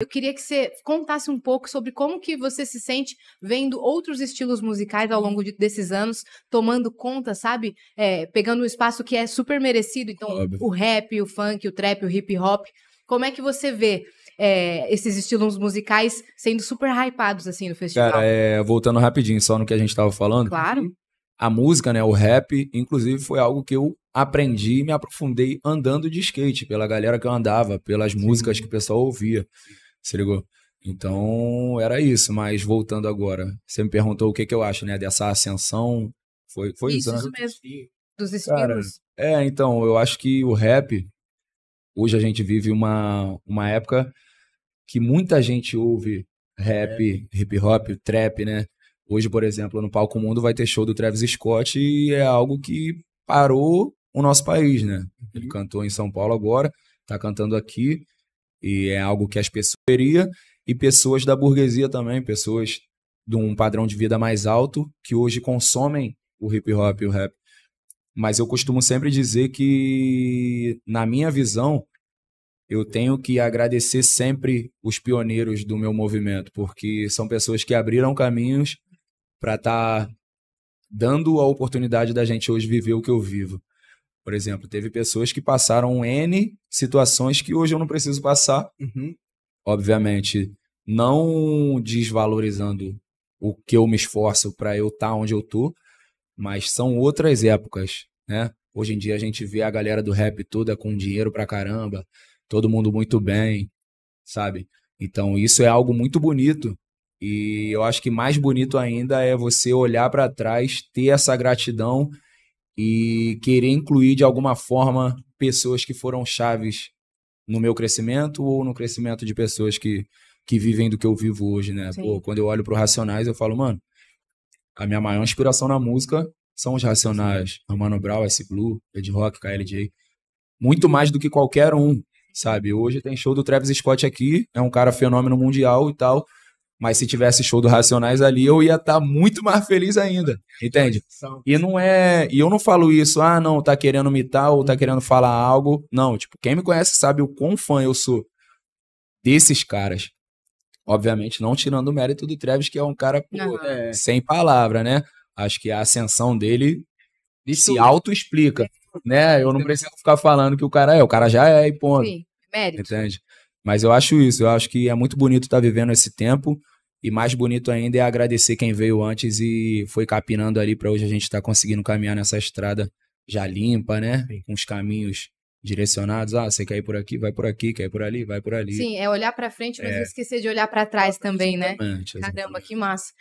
Eu queria que você contasse um pouco sobre como que você se sente vendo outros estilos musicais ao uhum. longo de, desses anos, tomando conta, sabe? É, pegando um espaço que é super merecido. Então, Óbvio. o rap, o funk, o trap, o hip hop. Como é que você vê é, esses estilos musicais sendo super hypados assim no festival? Cara, é, voltando rapidinho só no que a gente estava falando. Claro. A música, né, o rap, inclusive foi algo que eu aprendi e me aprofundei andando de skate, pela galera que eu andava, pelas Sim. músicas que o pessoal ouvia. Sim. Se ligou? Então, era isso. Mas voltando agora, você me perguntou o que, que eu acho, né? Dessa ascensão. Foi, foi isso, isso né? mesmo. Dos estilos. é, então, eu acho que o rap, hoje a gente vive uma, uma época que muita gente ouve rap, é. hip hop, trap, né? Hoje, por exemplo, no Palco Mundo vai ter show do Travis Scott e é algo que parou o nosso país, né? Ele uhum. cantou em São Paulo agora, tá cantando aqui. E é algo que as pessoas queriam, e pessoas da burguesia também, pessoas de um padrão de vida mais alto que hoje consomem o hip hop e o rap. Mas eu costumo sempre dizer que, na minha visão, eu tenho que agradecer sempre os pioneiros do meu movimento, porque são pessoas que abriram caminhos para estar tá dando a oportunidade da gente hoje viver o que eu vivo. Por exemplo, teve pessoas que passaram N situações que hoje eu não preciso passar. Uhum. Obviamente, não desvalorizando o que eu me esforço para eu estar tá onde eu tô, mas são outras épocas, né? Hoje em dia a gente vê a galera do rap toda com dinheiro pra caramba, todo mundo muito bem, sabe? Então isso é algo muito bonito. E eu acho que mais bonito ainda é você olhar para trás, ter essa gratidão e querer incluir de alguma forma pessoas que foram chaves no meu crescimento ou no crescimento de pessoas que, que vivem do que eu vivo hoje, né? Pô, quando eu olho pro Racionais, eu falo, mano, a minha maior inspiração na música são os Racionais, Mano Brown, S. Blue, Ed Rock, KLJ, muito mais do que qualquer um, sabe? Hoje tem show do Travis Scott aqui, é um cara fenômeno mundial e tal, mas se tivesse show do Racionais ali, eu ia estar tá muito mais feliz ainda. Entende? E não é. E eu não falo isso, ah, não, tá querendo imitar ou tá querendo falar algo. Não, tipo, quem me conhece sabe o quão fã eu sou desses caras. Obviamente, não tirando o mérito do Travis, que é um cara pô, é, sem palavra, né? Acho que a ascensão dele isso. se auto-explica. Né? Eu não preciso ficar falando que o cara é, o cara já é e ponto. Sim, mérito. Entende? Mas eu acho isso, eu acho que é muito bonito estar tá vivendo esse tempo. E mais bonito ainda é agradecer quem veio antes e foi capinando ali para hoje a gente estar tá conseguindo caminhar nessa estrada já limpa, né? Com os caminhos direcionados. Ah, você quer ir por aqui, vai por aqui, quer ir por ali, vai por ali. Sim, é olhar para frente, mas é. não esquecer de olhar para trás também, exatamente, né? Exatamente. Caramba, que massa.